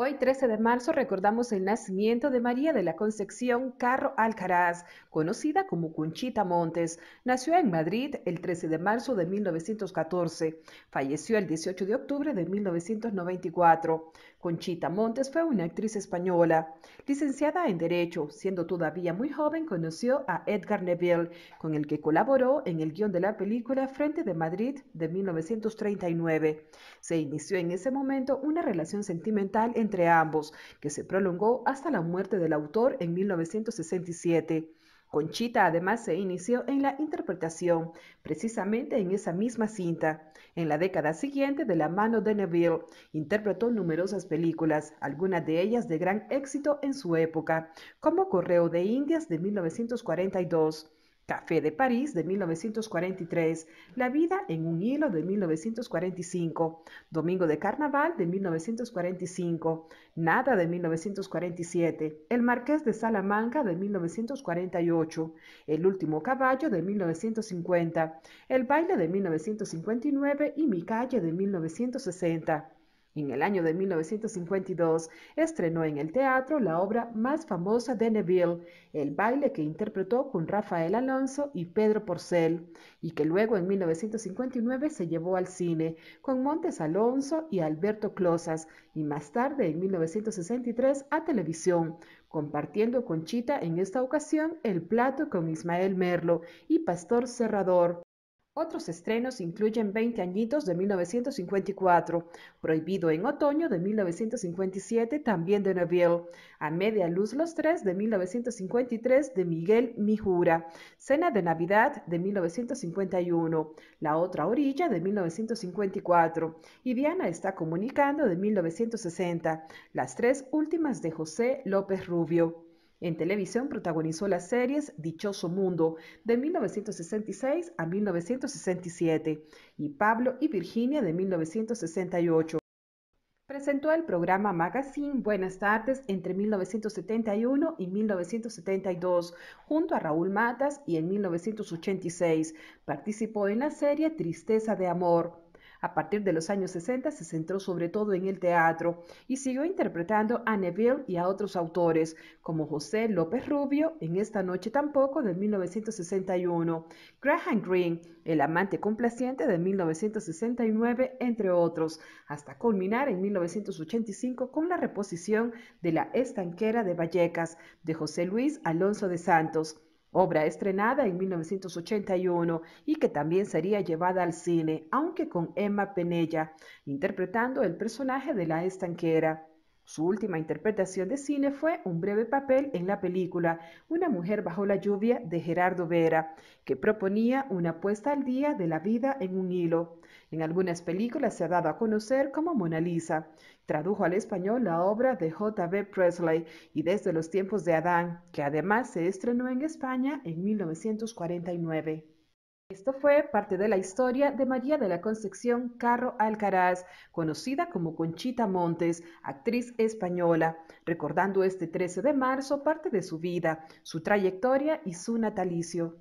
Hoy 13 de marzo recordamos el nacimiento de María de la Concepción Carro Alcaraz, conocida como Conchita Montes. Nació en Madrid el 13 de marzo de 1914. Falleció el 18 de octubre de 1994. Conchita Montes fue una actriz española. Licenciada en Derecho, siendo todavía muy joven, conoció a Edgar Neville, con el que colaboró en el guión de la película Frente de Madrid de 1939. Se inició en ese momento una relación sentimental entre entre ambos, que se prolongó hasta la muerte del autor en 1967. Conchita además se inició en la interpretación, precisamente en esa misma cinta. En la década siguiente, de la mano de Neville, interpretó numerosas películas, algunas de ellas de gran éxito en su época, como Correo de Indias de 1942. Café de París de 1943, La vida en un hilo de 1945, Domingo de Carnaval de 1945, Nada de 1947, El Marqués de Salamanca de 1948, El último caballo de 1950, El baile de 1959 y Mi calle de 1960. En el año de 1952 estrenó en el teatro la obra más famosa de Neville, el baile que interpretó con Rafael Alonso y Pedro Porcel, y que luego en 1959 se llevó al cine con Montes Alonso y Alberto Closas, y más tarde en 1963 a televisión, compartiendo con Chita en esta ocasión el plato con Ismael Merlo y Pastor Serrador. Otros estrenos incluyen 20 añitos de 1954, Prohibido en otoño de 1957, también de Neville, A media luz los tres de 1953 de Miguel Mijura, Cena de Navidad de 1951, La otra orilla de 1954 y Diana está comunicando de 1960, las tres últimas de José López Rubio. En televisión protagonizó las series Dichoso Mundo de 1966 a 1967 y Pablo y Virginia de 1968. Presentó el programa Magazine Buenas tardes entre 1971 y 1972 junto a Raúl Matas y en 1986 participó en la serie Tristeza de Amor. A partir de los años 60 se centró sobre todo en el teatro y siguió interpretando a Neville y a otros autores, como José López Rubio en Esta Noche Tampoco de 1961, Graham Greene, El Amante Complaciente de 1969, entre otros, hasta culminar en 1985 con la reposición de La Estanquera de Vallecas de José Luis Alonso de Santos obra estrenada en 1981 y que también sería llevada al cine, aunque con Emma Penella, interpretando el personaje de la estanquera. Su última interpretación de cine fue un breve papel en la película Una mujer bajo la lluvia de Gerardo Vera, que proponía una puesta al día de la vida en un hilo. En algunas películas se ha dado a conocer como Mona Lisa. Tradujo al español la obra de J.B. Presley y Desde los tiempos de Adán, que además se estrenó en España en 1949. Esto fue parte de la historia de María de la Concepción Carro Alcaraz, conocida como Conchita Montes, actriz española, recordando este 13 de marzo parte de su vida, su trayectoria y su natalicio.